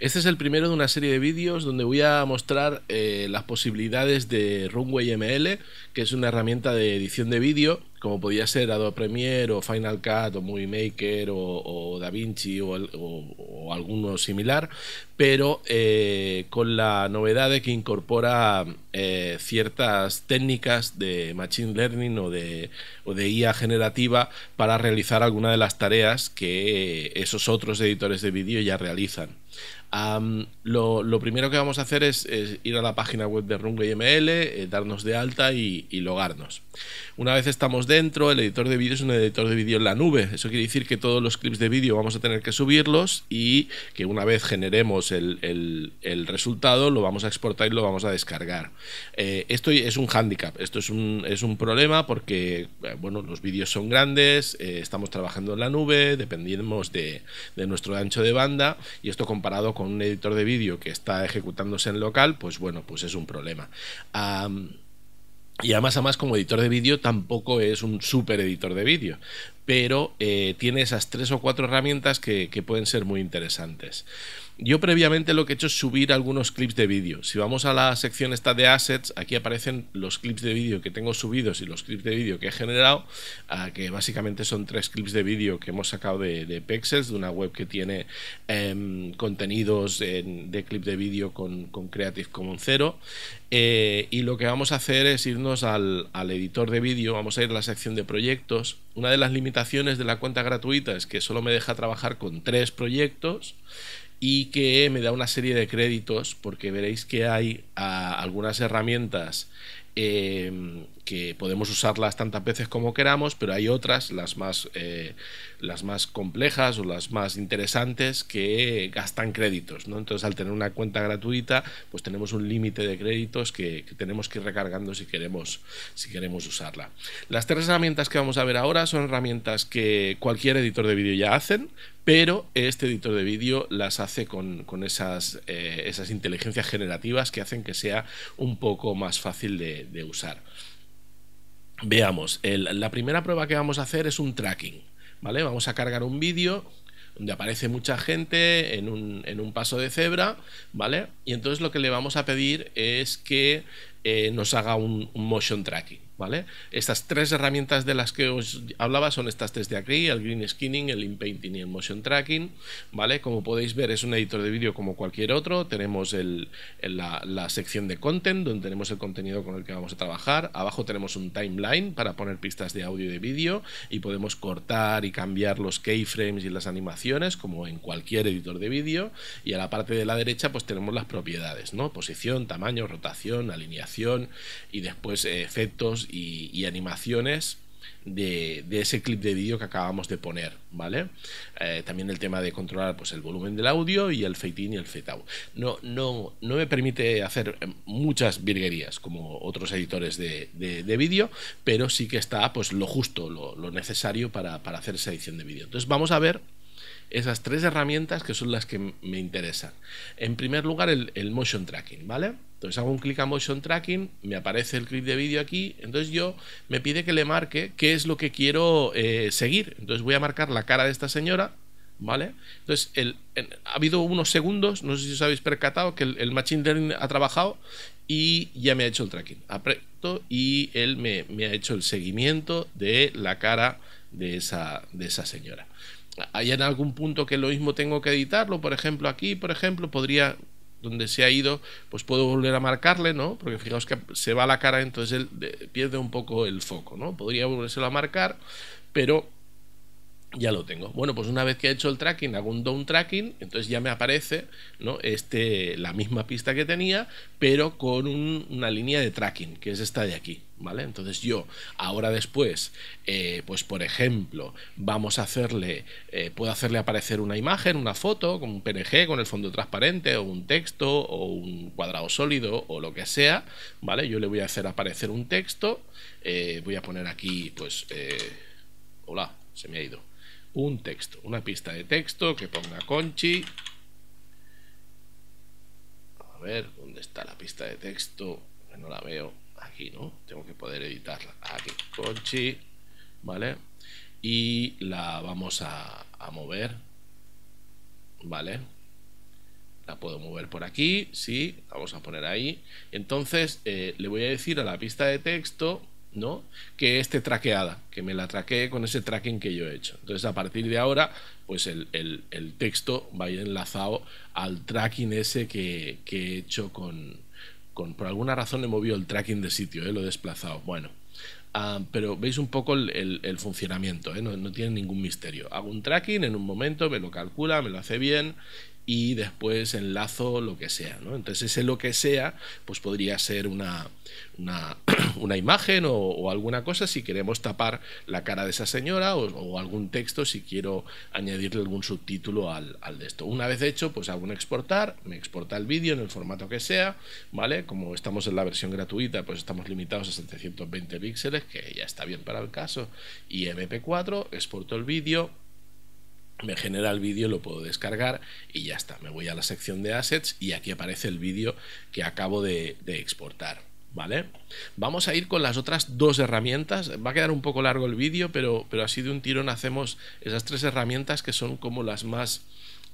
Este es el primero de una serie de vídeos donde voy a mostrar eh, las posibilidades de Runway ML, que es una herramienta de edición de vídeo como podía ser Adobe Premiere o Final Cut o Movie Maker o, Da Vinci o, alguno similar, pero eh, con la novedad de que incorpora eh, ciertas técnicas de Machine Learning o de, o de IA generativa para realizar alguna de las tareas que esos otros editores de vídeo ya realizan. lo, primero que vamos a hacer es, ir a la página web de Runway eh, darnos de alta y, y logarnos. Una vez estamos dentro, el editor de vídeo es un editor de vídeo en la nube. Eso quiere decir que todos los clips de vídeo vamos a tener que subirlos y que una vez generemos el, resultado lo vamos a exportar y lo vamos a descargar. Eh, esto es un hándicap, esto es un, es un problema porque eh, bueno, los vídeos son grandes, eh, estamos trabajando en la nube, dependemos de, nuestro ancho de banda y esto comparado con un editor de vídeo que está ejecutándose en local, pues bueno, pues es un problema. Y además, además, como editor de vídeo, tampoco es un super editor de vídeo pero eh, tiene esas tres o cuatro herramientas que, pueden ser muy interesantes. Yo previamente lo que he hecho es subir algunos clips de vídeo. Si vamos a la sección esta de assets, aquí aparecen los clips de vídeo que tengo subidos y los clips de vídeo que he generado, ah, que básicamente son tres clips de vídeo que hemos sacado de, Pexels, de una web que tiene em, contenidos de clip de vídeo con, Creative Commons 0. Eh, y lo que vamos a hacer es irnos al, al editor de vídeo, vamos a ir a la sección de proyectos una de las limitaciones de la cuenta gratuita es que solo me deja trabajar con tres proyectos y que me da una serie de créditos porque veréis que hay ah, algunas herramientas em, que podemos usarlas tantas veces como queramos, pero hay otras, las más, eh, las más complejas o las más interesantes, que gastan créditos. ¿no? Entonces, al tener una cuenta gratuita, pues tenemos un límite de créditos que, tenemos que ir recargando si queremos, si queremos usarla. Las tres herramientas que vamos a ver ahora son herramientas que cualquier editor de vídeo ya hacen, pero este editor de vídeo las hace con, esas, eh, esas, inteligencias generativas que hacen que sea un poco más fácil de usar. Veamos, la primera prueba que vamos a hacer es un tracking, ¿vale? Vamos a cargar un vídeo donde aparece mucha gente en un, paso de cebra, ¿vale? Y entonces lo que le vamos a pedir es que eh, nos haga un motion tracking. Estas tres herramientas de las que os hablaba son estas tres de aquí, el Green Skinning, el Inpainting y el Motion Tracking, ¿vale? Como podéis ver es un editor de vídeo como cualquier otro, tenemos la, sección de content donde tenemos el contenido con el que vamos a trabajar, abajo tenemos un timeline para poner pistas de audio y de vídeo y podemos cortar y cambiar los keyframes y las animaciones como en cualquier editor de vídeo y a la parte de la derecha pues tenemos las propiedades, ¿no? Posición, tamaño, rotación, alineación y después eh, efectos y, animaciones de, ese clip de vídeo que acabamos de poner, ¿vale? Eh, también el tema de controlar pues, el volumen del audio y el fade in y el fade out. No, no, no me permite hacer eh, muchas virguerías como otros editores de, vídeo, pero sí que está pues, lo justo, lo, necesario para, para hacer esa edición de vídeo. Entonces vamos a ver esas tres herramientas que son las que me interesan. En primer lugar, el, motion tracking, ¿vale? Entonces hago un clic a motion tracking, me aparece el clip de vídeo aquí, entonces yo me pide que le marque qué es lo que quiero eh, seguir. Entonces voy a marcar la cara de esta señora, ¿vale? Entonces ha habido unos segundos, no sé si os habéis percatado, que el, Machine Learning ha trabajado y ya me ha hecho el tracking. Aprieto y él me, ha hecho el seguimiento de la cara de esa, de esa señora hay en algún punto que lo mismo tengo que editarlo, por ejemplo, aquí, por ejemplo, podría donde se ha ido, pues puedo volver a marcarle, ¿no? Porque fijaos que se va la cara, entonces él eh, pierde un poco el foco, ¿no? Podría volvérselo a marcar, pero ya lo tengo. Bueno, pues una vez que he hecho el tracking, hago un down tracking, entonces ya me aparece ¿no? este, la misma pista que tenía, pero con una línea de tracking, que es esta de aquí. ¿Vale? Entonces yo, ahora después, eh, pues por ejemplo, vamos a hacerle, eh, puedo hacerle aparecer una imagen, una foto, con un PNG, con el fondo transparente, o un texto, o un cuadrado sólido, o lo que sea, ¿vale? Yo le voy a hacer aparecer un texto, eh, voy a poner aquí, pues, hola, se me ha ido un texto, una pista de texto que ponga Conchi. A ver, ¿dónde está la pista de texto? no la veo. Aquí, ¿no? Tengo que poder editarla. Aquí, Conchi. ¿Vale? Y la vamos a, mover. ¿Vale? La puedo mover por aquí, sí, la vamos a poner ahí. Entonces eh, le voy a decir a la pista de texto ¿no? Que esté traqueada, que me la traquee con ese tracking que yo he hecho. Entonces, a partir de ahora, pues el, texto va a ir enlazado al tracking ese que, que he hecho con, Por alguna razón he movido el tracking de sitio, eh, lo he desplazado. Bueno. Ah, pero veis un poco el, funcionamiento, eh, no, tiene ningún misterio. Hago un tracking en un momento, me lo calcula, me lo hace bien y después enlazo lo que sea. ¿no? Entonces ese lo que sea, pues podría ser una, una, imagen o, alguna cosa si queremos tapar la cara de esa señora o, algún texto si quiero añadirle algún subtítulo al, al, de esto. Una vez hecho, pues hago un exportar, me exporta el vídeo en el formato que sea, ¿vale? Como estamos en la versión gratuita, pues estamos limitados a 720 píxeles, que ya está bien para el caso, y MP4, exporto el vídeo, me genera el vídeo, lo puedo descargar y ya está. Me voy a la sección de assets y aquí aparece el vídeo que acabo de, exportar. ¿vale? Vamos a ir con las otras dos herramientas. Va a quedar un poco largo el vídeo, pero, pero así de un tirón hacemos esas tres herramientas que son como las más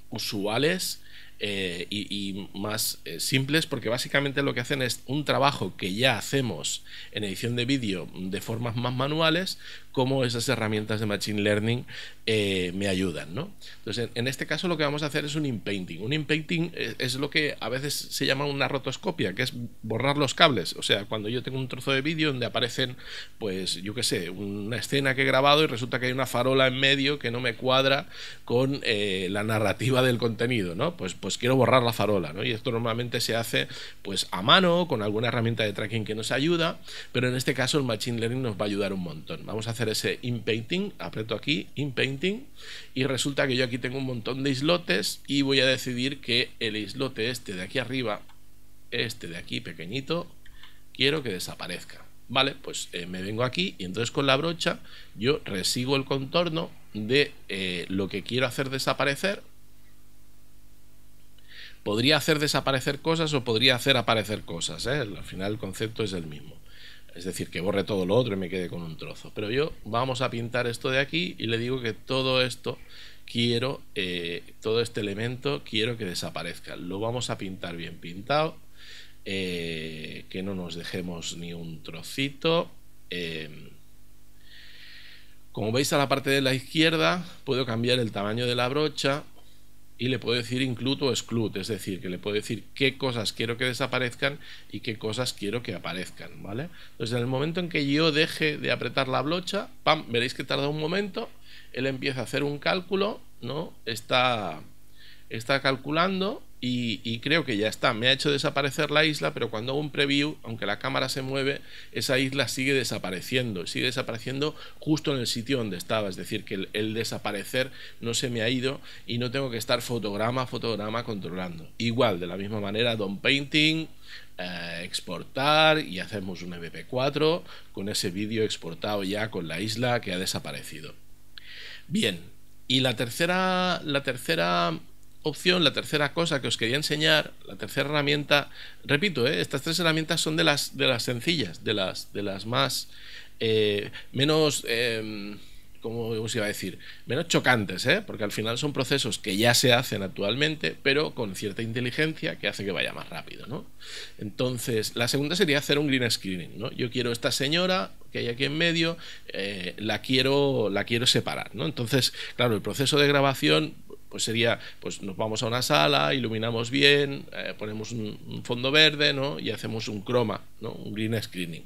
usuales eh, y, más eh, simples porque básicamente lo que hacen es un trabajo que ya hacemos en edición de vídeo de formas más manuales como esas herramientas de Machine Learning eh, me ayudan, ¿no? Entonces, en, este caso lo que vamos a hacer es un inpainting. Un inpainting es, eh, es, lo que a veces se llama una rotoscopia, que es borrar los cables. O sea, cuando yo tengo un trozo de vídeo donde aparecen, pues, yo qué sé, una escena que he grabado y resulta que hay una farola en medio que no me cuadra con eh, la narrativa del contenido, ¿no? Pues, pues quiero borrar la farola, ¿no? Y esto normalmente se hace, pues, a mano, con alguna herramienta de tracking que nos ayuda, pero en este caso el Machine Learning nos va a ayudar un montón. Vamos a hacer ese inpainting, aprieto aquí, inpainting, y resulta que yo aquí tengo un montón de islotes y voy a decidir que el islote este de aquí arriba, este de aquí pequeñito, quiero que desaparezca. Vale, pues eh, me vengo aquí y entonces con la brocha yo resigo el contorno de eh, lo que quiero hacer desaparecer. Podría hacer desaparecer cosas o podría hacer aparecer cosas, ¿eh? al final el concepto es el mismo. Es decir, que borre todo lo otro y me quede con un trozo. Pero yo vamos a pintar esto de aquí y le digo que todo esto quiero, eh, todo este elemento quiero que desaparezca. Lo vamos a pintar bien pintado, eh, que no nos dejemos ni un trocito. Eh, como veis a la parte de la izquierda puedo cambiar el tamaño de la brocha y le puedo decir include o exclude, es decir, que le puedo decir qué cosas quiero que desaparezcan y qué cosas quiero que aparezcan, ¿vale? Entonces, en el momento en que yo deje de apretar la blocha, pam, veréis que tarda un momento, él empieza a hacer un cálculo, ¿no? Está, está calculando y, creo que ya está. Me ha hecho desaparecer la isla, pero cuando hago un preview, aunque la cámara se mueve, esa isla sigue desapareciendo. Sigue desapareciendo justo en el sitio donde estaba. Es decir, que el, desaparecer no se me ha ido y no tengo que estar fotograma a fotograma controlando. Igual, de la misma manera, Don Painting, eh, exportar y hacemos un MP4 con ese vídeo exportado ya con la isla que ha desaparecido. Bien, y la tercera, la tercera opción, la tercera cosa que os quería enseñar, la tercera herramienta, repito, eh, estas tres herramientas son de las, de las sencillas, de las, de las más eh, menos, como em, ¿cómo os iba a decir? Menos chocantes, eh, porque al final son procesos que ya se hacen actualmente, pero con cierta inteligencia que hace que vaya más rápido. ¿no? Entonces, la segunda sería hacer un green screening. ¿no? Yo quiero esta señora, que hay aquí en medio, la, quiero, la quiero separar. ¿no? Entonces, claro, el proceso de grabación pues sería, pues nos vamos a una sala, iluminamos bien, eh, ponemos un, fondo verde, ¿no? Y hacemos un croma, ¿no? Un green screening.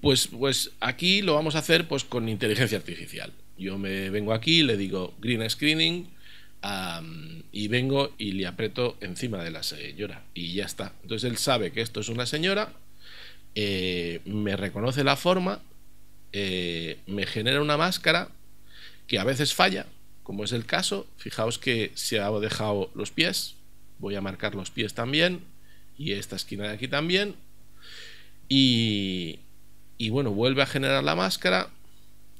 pues, pues aquí lo vamos a hacer pues, con inteligencia artificial. Yo me vengo aquí, le digo green screening y vengo y le aprieto encima de la señora y ya está. Entonces él sabe que esto es una señora, eh, me reconoce la forma, eh, me genera una máscara que a veces falla, como es el caso, fijaos que se ha dejado los pies, voy a marcar los pies también, y esta esquina de aquí también, y, bueno, vuelve a generar la máscara,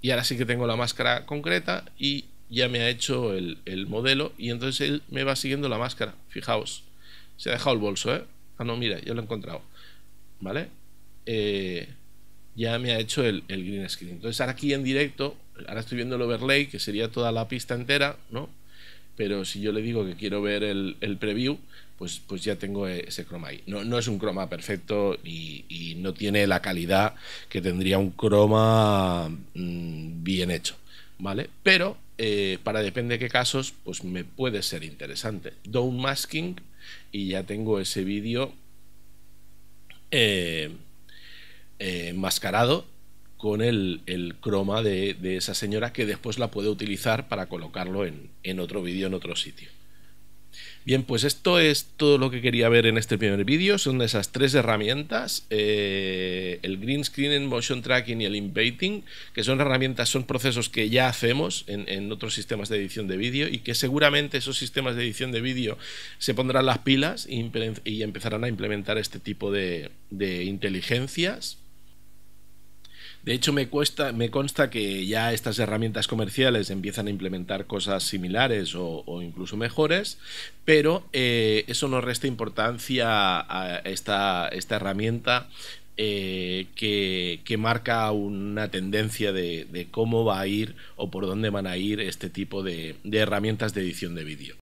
y ahora sí que tengo la máscara concreta, y ya me ha hecho el, modelo, y entonces él me va siguiendo la máscara, fijaos, se ha dejado el bolso, ¿eh? Ah, no, mira, ya lo he encontrado, ¿vale? Eh, ya me ha hecho el, green screen. Entonces ahora aquí en directo, ahora estoy viendo el overlay, que sería toda la pista entera, ¿no? Pero si yo le digo que quiero ver el, preview, pues, pues ya tengo e-, ese croma ahí. No, no es un croma perfecto y, no tiene la calidad que tendría un croma mm, bien hecho, ¿vale? Pero eh, para depende de qué casos, pues me puede ser interesante. masking... y ya tengo ese vídeo. Eh, eh, enmascarado con el, el croma de, esa señora que después la puede utilizar para colocarlo en, otro vídeo, en otro sitio. Bien, pues esto es todo lo que quería ver en este primer vídeo. Son esas tres herramientas, eh, el green screen, en motion tracking y el inpainting, que son herramientas, son procesos que ya hacemos en, otros sistemas de edición de vídeo y que seguramente esos sistemas de edición de vídeo se pondrán las pilas y, y empezarán a implementar este tipo de, de inteligencias de hecho, me, consta que ya estas herramientas comerciales empiezan a implementar cosas similares o, incluso mejores, pero eh, eso no resta importancia a esta, herramienta eh, que, marca una tendencia de, cómo va a ir o por dónde van a ir este tipo de, de herramientas de edición de vídeo.